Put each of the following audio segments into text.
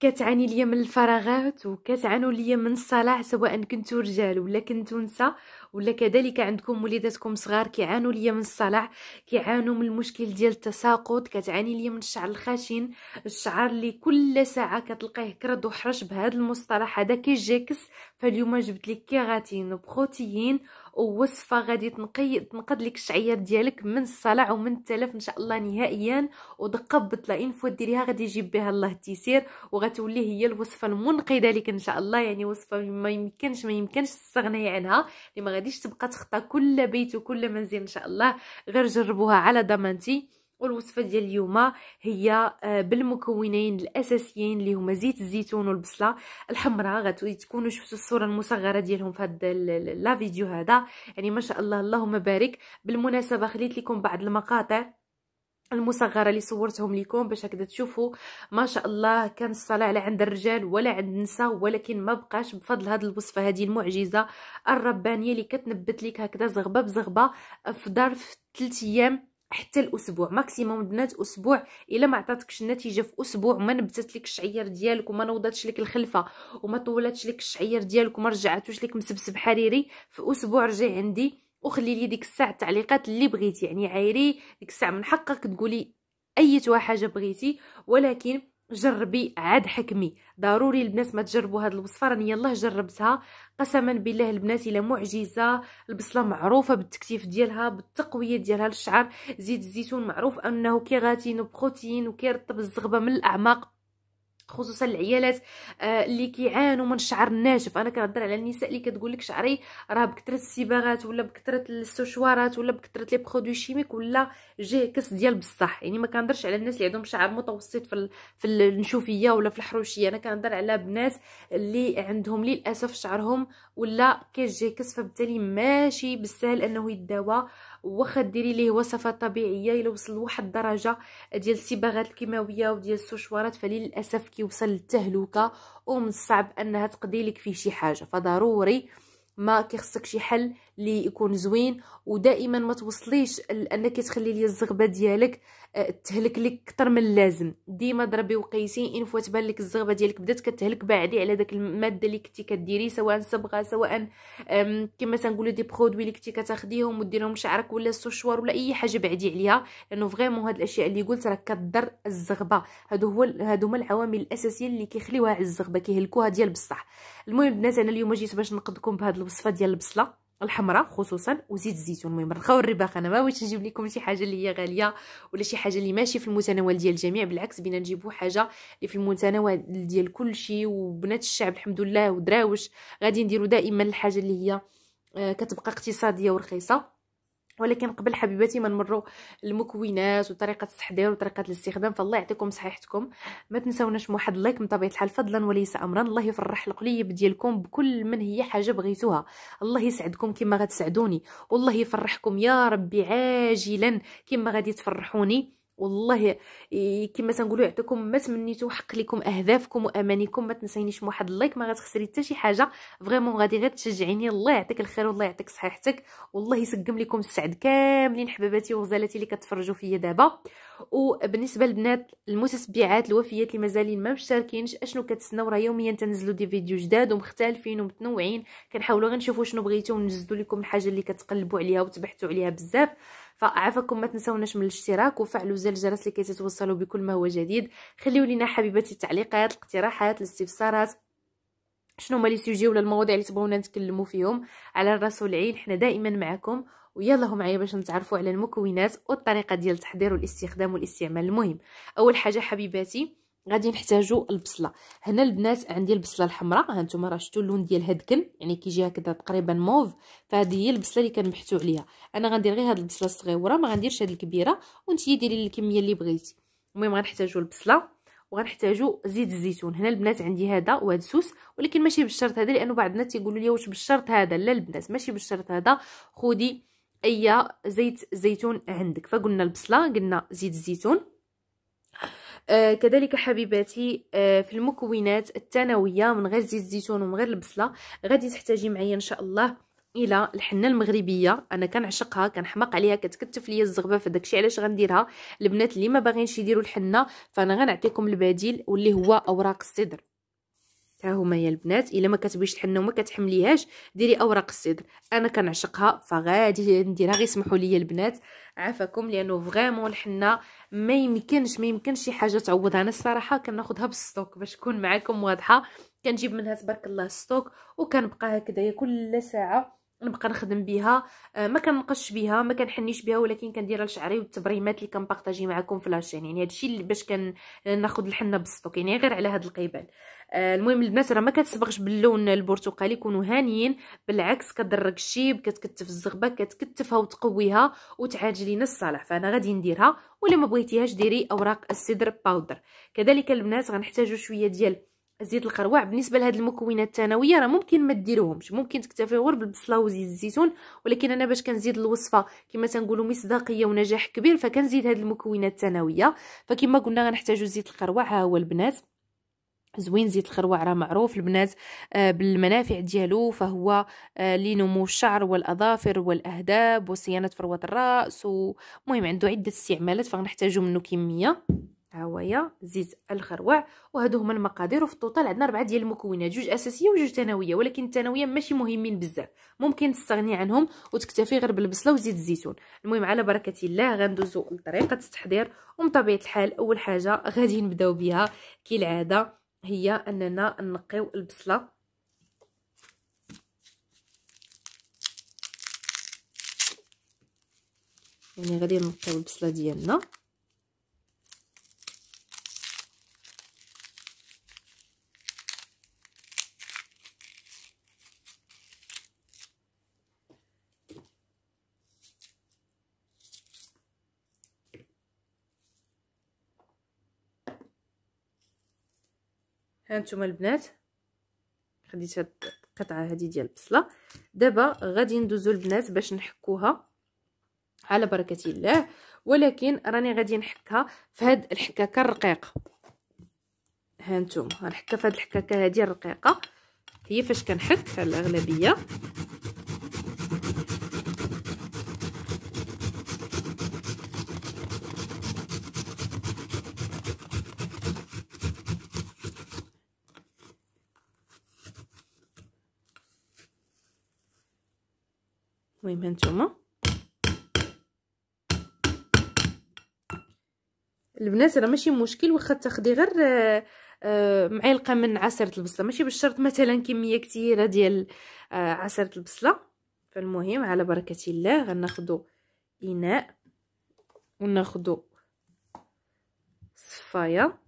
كتعاني ليا من الفراغات وكتعانوا ليا من الصلاح سواء كنتو رجال ولا كنتو نساء ولا كذلك عندكم وليداتكم صغار كيعانوا ليا من الصلاح كيعانوا من المشكل ديال التساقط كتعاني ليا من الشعر الخشن الشعر اللي كل ساعه كتلقيه كرد وحرش بهذا المصطلح هذا كيجيكس فاليوم جبت لك كيراتين وبروتيين ووصفه غادي تنقي تنقد لك الشعير ديالك من الصلع ومن التلف ان شاء الله نهائيا ودقه بطله ان فوا ديريها غادي يجيب بها الله التيسير وغتولي هي الوصفه المنقذه لك ان شاء الله يعني وصفه ما يمكنش ما يمكنش تستغني عنها اللي ما غاديش تبقى تخطى كل بيت وكل منزل ان شاء الله غير جربوها على ضمانتي والوصفه ديال اليوم هي آه، بالمكونين الاساسيين اللي هما زيت الزيتون والبصله الحمراء غتولي تكونوا شفتوا الصوره المصغره ديالهم في هذا لا فيديو هذا يعني ما شاء الله اللهم بارك بالمناسبه خليت لكم بعض المقاطع المصغره اللي صورتهم لكم باش هكذا تشوفوا ما شاء الله كان الصلاه لا عند الرجال ولا عند النساء ولكن ما بقاش بفضل هذه الوصفه هذه المعجزه الربانيه اللي كتنبت لك هكذا زغبه بزغبه في ظرف 3 ايام حتى الاسبوع ماكسيموم البنات اسبوع الا ما عطاتكش النتيجه في اسبوع ما نبتت لك الشعير ديالك وما نوضاتش لك الخلفه وما طولاتش لك الشعير ديالك وما رجعاتوش لك مسبسب حريري في اسبوع رجعي عندي وخلي لي ديك الساعه التعليقات اللي بغيتي يعني عايري ديك الساعه من حقك تقولي ايتها حاجه بغيتي ولكن جربي عاد حكمي ضروري البنات ما تجربوا هاد الوصفه راني يلاه جربتها قسما بالله البنات الا معجزه البصله معروفه بالتكثيف ديالها بالتقويه ديالها للشعر زيت الزيتون معروف انه كيغاتين وبروتين وكيرطب الزغبه من الاعماق خصوصا العيالات آه، اللي كيعانوا من الشعر الناشف انا كنهضر على النساء اللي كتقول لك شعري راه بكثره الصباغات ولا بكثره السوشوارات ولا بكثره لي برودوي شيميك ولا جيه كس ديال بصح يعني ما كنهضرش على الناس اللي عندهم شعر متوسط في في النشوفيه ولا في الحروشيه انا كنهضر على بنات اللي عندهم للاسف شعرهم ولا كيجي كس فبالتالي ماشي بالسهل انه يداوى واخا ديري ليه وصفه طبيعيه الا وصل لواحد الدرجه ديال الصباغات الكيماويه وديال السوشوارات فللاسف كيوصل للتهلكه ومن الصعب انها تقضي لك فيه شي حاجه فضروري ما كيخصك شي حل اللي يكون زوين ودائما ما توصليش لانك تخلي لي الزغبه ديالك آه، تهلك لك اكثر من اللازم ديما ضربي وقيسي ان فوا تبان لك الزغبه ديالك بدات كتهلك بعدي على داك الماده اللي كنتي كديري سواء صبغه سواء كما تنقولوا دي برودوي اللي كنتي كتاخديهم وديرهم شعرك ولا السوشوار ولا اي حاجه بعدي عليها لانه فريمون هاد الاشياء اللي قلت راه كضر الزغبه هادو هو هادو هما العوامل الاساسيه اللي كيخليوها على الزغبه كيهلكوها ديال بصح المهم البنات انا اليوم جيت باش نقدكم بهاد الوصفه ديال البصله الحمراء خصوصا وزيت الزيتون المهم رخاو الرباخ انا ما بغيتش نجيب لكم شي حاجه اللي هي غاليه ولا شي حاجه اللي ماشي في المتناول ديال الجميع بالعكس بينا نجيبو حاجه اللي في المتناول ديال كل شيء وبنات الشعب الحمد لله ودراوش غادي نديرو دائما الحاجه اللي هي آه، كتبقى اقتصاديه ورخيصه ولكن قبل حبيباتي ما نمروا المكونات وطريقه التحضير وطريقه الاستخدام فالله يعطيكم صحيحتكم ما تنساوناش واحد لايك من طبيعه الحال فضلا وليس امرا الله يفرح القليب ديالكم بكل من هي حاجه بغيتوها الله يسعدكم كما غتسعدوني والله يفرحكم يا ربي عاجلا كما غادي تفرحوني والله كما تنقولوا يعطيكم ما تمنيتو حق لكم اهدافكم وامانيكم ما تنسينيش بواحد اللايك ما غتخسري حتى شي حاجه فريمون غادي غير تشجعيني الله يعطيك الخير والله يعطيك صحيحتك والله يسقم لكم السعد كاملين حباباتي وغزالاتي اللي كتفرجوا فيا دابا وبالنسبه للبنات المتتبعات الوفيات اللي مازالين ما مشتركينش اشنو كتسناو راه يوميا تنزلوا دي فيديو جداد ومختلفين ومتنوعين كنحاولوا غير نشوفوا شنو بغيتو ونجزدوا لكم الحاجه اللي كتقلبوا عليها وتبحثوا عليها بزاف فعافاكم ما تنسوناش من الاشتراك وفعلوا زر الجرس لكي تتوصلوا بكل ما هو جديد خليوا لنا حبيبتي التعليقات الاقتراحات الاستفسارات شنو هما لي سوجي ولا المواضيع اللي تبغونا نتكلموا فيهم على الراس والعين حنا دائما معكم ويلا هو معايا باش نتعرفوا على المكونات والطريقه ديال التحضير والاستخدام والاستعمال المهم اول حاجه حبيباتي غادي نحتاجو البصله هنا البنات عندي البصله الحمراء ها نتوما راه شفتوا اللون ديال كن يعني كيجي هكذا تقريبا موف فهذه هي البصله اللي كنبحتو عليها انا غندير غير هاد البصله الصغيره ما غنديرش هاد الكبيره وانتي ديري الكميه اللي بغيتي المهم غنحتاجو البصله وغنحتاجو زيت الزيتون هنا البنات عندي هذا وهاد سوس ولكن ماشي بالشرط هذا لانه بعض الناس تيقولوا لي واش بالشرط هذا لا البنات ماشي بالشرط هذا خودي اي زيت زيتون عندك فقلنا البصله قلنا زيت الزيتون آه كذلك حبيباتي آه في المكونات الثانويه من غير زيت الزيتون ومن غير البصله غادي تحتاجي معايا ان شاء الله الى الحنه المغربيه انا كنعشقها كنحماق عليها كتكتف ليا الزغبه فداكشي علاش غنديرها البنات اللي ما باغينش يديروا الحنه فانا غنعطيكم البديل واللي هو اوراق الصدر ها هما يا البنات الا ما كتبغيش الحنه وما كتحمليهاش ديري اوراق الصدر انا كنعشقها فغادي نديرها غير سمحوا لي البنات عافاكم لانه فريمون الحنه ما يمكنش ما يمكنش شي حاجه تعوضها انا الصراحه كناخذها بالستوك باش نكون معاكم واضحه كنجيب منها تبارك الله ستوك وكنبقى هكذايا كل ساعه نبقى نخدم بها آه، ما كنقش بها ما كنحنيش بها ولكن كنديرها لشعري والتبريمات اللي كنبارطاجي معكم في لاشين يعني هادشي باش كناخذ الحنه بالستوك يعني غير على هاد القبال آه، المهم البنات راه ما كتصبغش باللون البرتقالي يكونوا هانيين بالعكس كدرك الشيب كتكتف الزغبه كتكتفها وتقويها وتعاجلي لينا الصالح فانا غادي نديرها ولا ما بغيتيهاش ديري اوراق السدر باودر كذلك البنات غنحتاجوا شويه ديال زيت القروع بالنسبه لهاد المكونات الثانويه راه ممكن ما ديروهمش ممكن تكتفيو غير بالبصله وزيت الزيتون ولكن انا باش كنزيد الوصفه كما تنقولوا مصداقيه ونجاح كبير فكنزيد هاد المكونات الثانويه فكما قلنا غنحتاجو زيت القروع ها هو البنات زوين زيت الخروع راه معروف البنات آه، بالمنافع ديالو فهو آه، لنمو الشعر والاظافر والاهداب وصيانه فروه الراس ومهم عنده عده استعمالات فغنحتاجو منه كميه هوايا زيت الخروع وهادو هما المقادير وفي الطوطال عندنا ربعه ديال المكونات جوج اساسيه وجوج ثانويه ولكن الثانويه ماشي مهمين بزاف ممكن تستغني عنهم وتكتفي غير بالبصله وزيت الزيتون المهم على بركه الله غندوزو لطريقه التحضير ومن طبيعه الحال اول حاجه غادي نبداو بها كالعاده هي اننا نقيو البصله يعني غادي نقيو البصله ديالنا ها نتوما البنات خديت هاد القطعه هادي ديال البصله دابا غادي ندوزو البنات باش نحكوها على بركه الله ولكن راني غادي نحكها في هاد الحكاكه الرقيقه ها نتوما غنحكها في هاد الحكاكه هادي الرقيقه هي فاش كنحك على الاغلبيه كيما هانتوما البنات راه ماشي مشكل واخا تاخدي غير آه، آه، معلقه من عصيره البصله ماشي بالشرط مثلا كميه كثيره ديال آه، عصيره البصله فالمهم على بركه الله غناخذوا اناء وناخذوا صفايه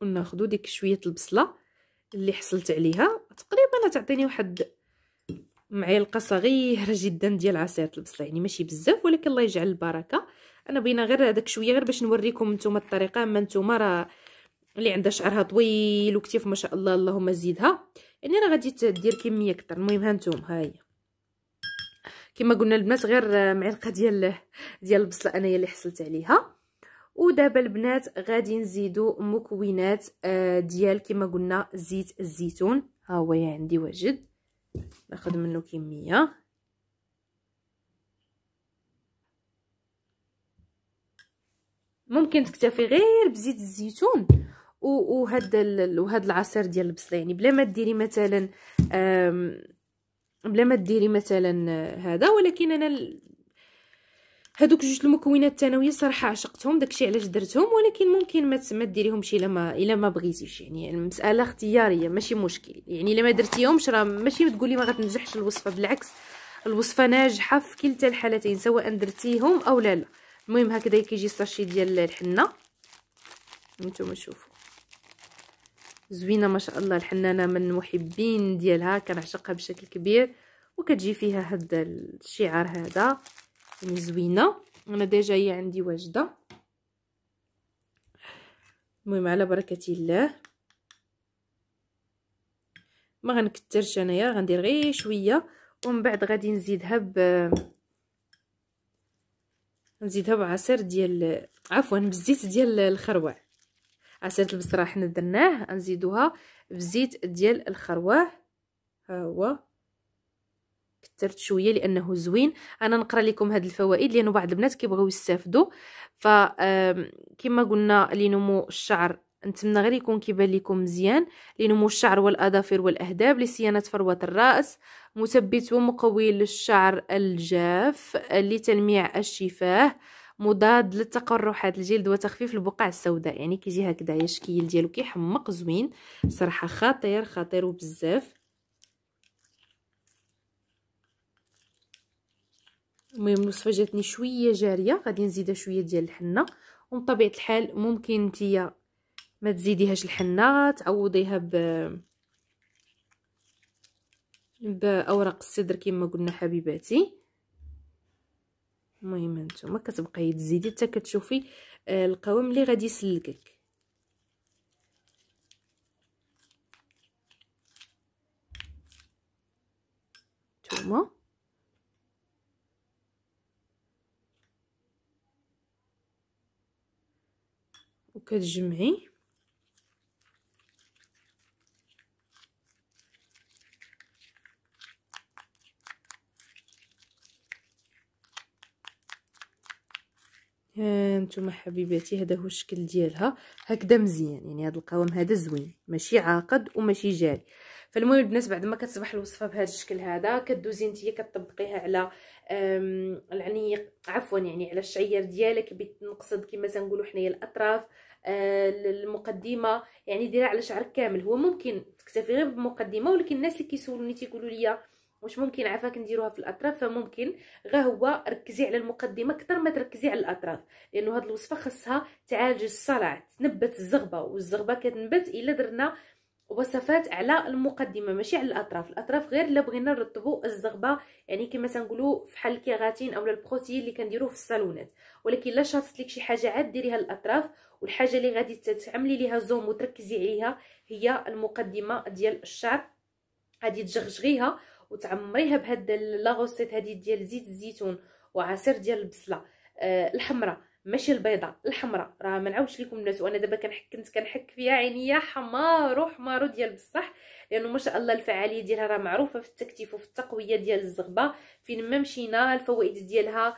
وناخذوا ديك شويه البصله اللي حصلت عليها تقريبا تعطيني واحد معلقه صغيره جدا ديال عصير البصله يعني ماشي بزاف ولكن الله يجعل البركه انا بغينا غير هذاك شويه غير باش نوريكم نتوما الطريقه اما نتوما راه اللي عندها شعرها طويل وكتيف ما شاء الله اللهم زيدها يعني راه غادي تدير كميه اكثر المهم ها نتوما ها هي كما قلنا البنات غير معلقه ديال ديال البصله انايا اللي حصلت عليها ودابا البنات غادي نزيدو مكونات آه، ديال كما قلنا زيت الزيتون ها هو عندي واجد ناخذ منه كميه ممكن تكتفي غير بزيت الزيتون وهذا وهذا العصير ديال البصله يعني بلا ما ديري مثلا بلا ما ديري مثلا آه، هذا ولكن انا هذوك جوج المكونات الثانويه صراحه عشقتهم داكشي علاش درتهم ولكن ممكن ما ما ديريهمش الا ما الا ما بغيتيش يعني المساله اختياريه ماشي مشكل يعني الا ما درتيهمش راه ماشي تقولي ما غتنجحش الوصفه بالعكس الوصفه ناجحه في كلتا الحالتين سواء درتيهم او لا لا المهم هكذا كيجي الساشي ديال الحنه نتوما شوفوا زوينه ما شاء الله الحنانه من محبين ديالها كنعشقها بشكل كبير وكتجي فيها هذا الشعار هذا يعني زوينه انا ديجا هي عندي واجده المهم على بركه الله ما غنكثرش انايا غندير غير شويه ومن بعد غادي نزيدها ب نزيدها بعصير ديال عفوا بالزيت ديال الخروع عصير البصره حنا درناه نزيدوها بزيت ديال الخروع ها هو كثرت شويه لانه زوين انا نقرا لكم هاد الفوائد لانه بعض البنات كيبغيو يستافدوا ف كما قلنا لنمو الشعر نتمنى غير يكون كيبان لكم مزيان لنمو الشعر والاظافر والاهداب لصيانه فروه الراس مثبت ومقوي للشعر الجاف لتلميع الشفاه مضاد للتقرحات الجلد وتخفيف البقع السوداء يعني كيجي هكذا يا الشكل ديالو كيحمق زوين صراحه خطير خطير وبزاف المهم الوصفه جاتني شويه جاريه غادي نزيدها شويه ديال الحنه ومن طبيعه الحال ممكن نتيا ما تزيديهاش الحنه تعوضيها ب باوراق السدر كما قلنا حبيباتي المهم نتوما كتبقاي تزيدي حتى كتشوفي آه، القوام اللي غادي يسلكك نتوما وكتجمعي هانتوما آه، حبيباتي هذا هو الشكل ديالها هكذا مزيان يعني هذا القوام هذا زوين ماشي عاقد وماشي جاري فالمهم البنات بعد ما كتصبح الوصفه بهذا الشكل هذا كدوزي نتيا كطبقيها على العنيق عفوا يعني على الشعير ديالك بنقصد كما تنقولوا حنايا الاطراف آه، المقدمه يعني ديرها على شعرك كامل هو ممكن تكتفي غير بمقدمه ولكن الناس اللي كيسولوني تيقولوا لي واش ممكن عفاك نديروها في الاطراف فممكن غا هو ركزي على المقدمه اكثر ما تركزي على الاطراف لانه هاد الوصفه خاصها تعالج الصلع تنبت الزغبه والزغبه كتنبت الا درنا وصفات على المقدمه ماشي على الاطراف الاطراف غير الا بغينا نرطبوا الزغبه يعني كما تنقولوا فحال الكيغاتين اولا البروتين اللي كنديروه في الصالونات ولكن الا شاطت لك شي حاجه عاد ديريها الاطراف والحاجه اللي غادي تعملي ليها زوم وتركزي عليها هي المقدمه ديال الشعر غادي تجغجغيها وتعمريها بهاد لاغوسيت هذه ديال زيت الزيتون وعصير ديال البصله أه الحمراء ماشي البيضه الحمراء راه ما نعاودش لكم الناس وانا دابا كنحك كنت كنحك فيها عينيا حمار وحمار ديال بصح لانه ما شاء الله الفعاليه ديالها راه معروفه في التكتيف وفي التقويه ديال الزغبه فين ما مشينا الفوائد ديالها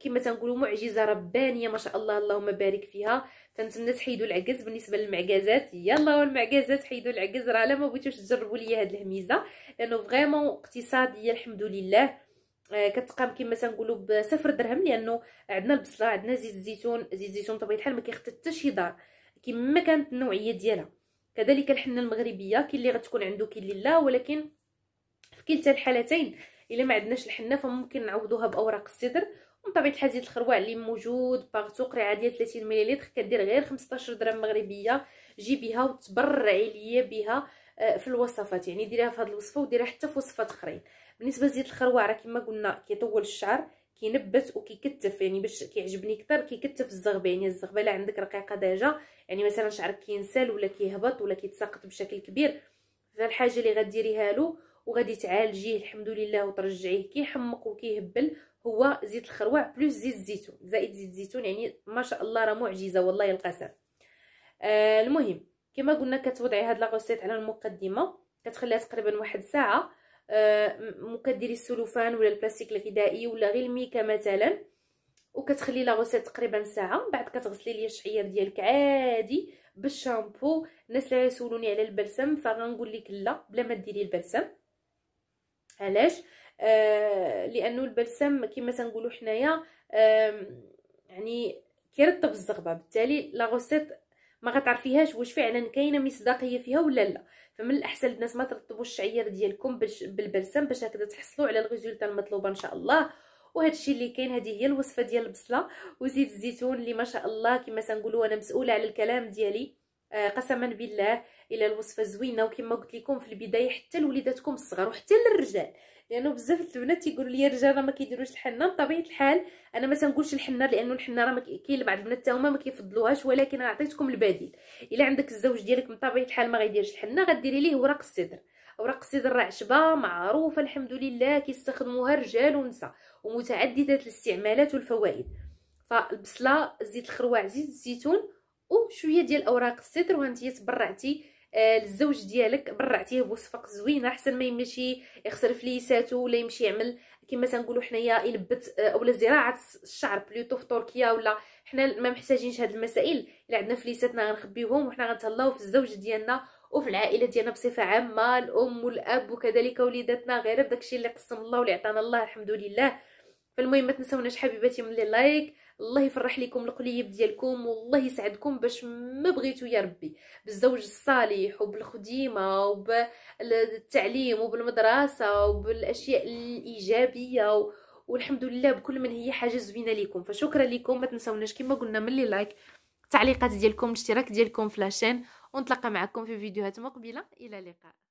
كما تنقولوا معجزه ربانيه ما شاء الله اللهم بارك فيها فنتمنى تحيدوا العكز بالنسبه للمعكازات يلا والمعكازات حيدوا العكز راه لا ما بغيتوش تجربوا ليا هاد الهميزه لانه فريمون اقتصاديه الحمد لله آه، كتقام كما تنقولوا بصفر درهم لانه عندنا البصله عندنا زيت الزيتون زيت الزيتون بطبيعه الحال ما كيخطي حتى شي دار كما كانت النوعيه ديالها كذلك الحنه المغربيه كاين اللي غتكون عنده كاين اللي لا ولكن في كلتا الحالتين الا ما عندناش الحنه فممكن نعوضوها باوراق السدر ومن طبيعه الحال زيت الخروع اللي موجود باغتو قرعه ديال 30 مليلتر كدير غير 15 درهم مغربيه جيبيها وتبرعي ليا بها آه، في الوصفات يعني ديريها في هذه الوصفه وديريها حتى في وصفات اخرين بالنسبه لزيت الخروع راه كما قلنا كيطول الشعر كينبت وكيكتف يعني باش كيعجبني كثر كيكتف الزغبه يعني الزغبه الا عندك رقيقه ديجا يعني مثلا شعرك كينسال ولا كيهبط ولا كيتساقط بشكل كبير فالحاجه اللي غديريها له وغادي تعالجيه الحمد لله وترجعيه كيحمق وكيهبل هو زيت الخروع بلوس زيت الزيتون زائد زيت الزيتون يعني ما شاء الله راه معجزه والله القسم آه المهم كما قلنا كتوضعي هاد لاغوسيت على المقدمه كتخليها تقريبا واحد ساعه آه، مكدري السلوفان ولا البلاستيك الغذائي ولا غير الميكا مثلا وكتخلي لا غوسيت تقريبا ساعه من بعد كتغسلي ليا الشعير ديالك عادي بالشامبو الناس اللي يسولوني على البلسم فغنقول لك لا بلا ما ديري البلسم علاش آه لانه البلسم كما تنقولوا حنايا آه يعني كيرطب الزغبه بالتالي لا غوسيت ما غتعرفيهاش واش فعلا كاينه مصداقيه فيها ولا لا فمن الاحسن الناس ما ترطبوا الشعير ديالكم بالبلسم باش هكذا تحصلوا على الريزولتا المطلوبه ان شاء الله وهذا الشيء اللي كاين هذه هي الوصفه ديال البصله وزيت الزيتون اللي ما شاء الله كما تنقولوا انا مسؤوله على الكلام ديالي آه، قسما بالله الى الوصفه زوينه وكما قلت لكم في البدايه حتى لوليداتكم الصغار وحتى للرجال لانه يعني بزاف البنات تيقولوا لي الرجال راه ما كيديروش الحنه بطبيعه الحال انا ما تنقولش الحنه لانه الحنه راه كاين بعض البنات حتى هما ما كيفضلوهاش ولكن انا عطيتكم البديل الا عندك الزوج ديالك بطبيعه الحال ما غيديرش الحنه غديري ليه ورق الصدر اوراق السدر راه عشبه معروفه الحمد لله كيستخدموها رجال ونساء ومتعدده الاستعمالات والفوائد فالبصله زيت الخروع زيت الزيتون وشويه ديال اوراق السدر وانت تبرعتي آه، الزوج ديالك برعتيه بوصفه زوينه احسن ما يمشي يخسر فليساتو ولا يمشي يعمل كما تنقولوا حنايا يلبت آه، اولا زراعه الشعر بلوتو في تركيا ولا حنا ما محتاجينش هاد المسائل الا عندنا فليساتنا غنخبيوهم وحنا غنتهلاو في الزوج ديالنا وفي العائله ديالنا بصفه عامه الام والاب وكذلك وليداتنا غير بداكشي اللي قسم الله واللي عطانا الله الحمد لله فالمهم ما تنسوناش حبيباتي من لي لايك الله يفرح لكم القليب ديالكم والله يسعدكم باش ما بغيتو يا ربي بالزوج الصالح وبالخديمه وبالتعليم وبالمدرسه وبالاشياء الايجابيه والحمد لله بكل من هي حاجه زوينه لكم فشكرا لكم ما تنسوناش كما قلنا من لي لايك تعليقات ديالكم الاشتراك ديالكم في لاشين ونتلاقى معكم في فيديوهات مقبله الى اللقاء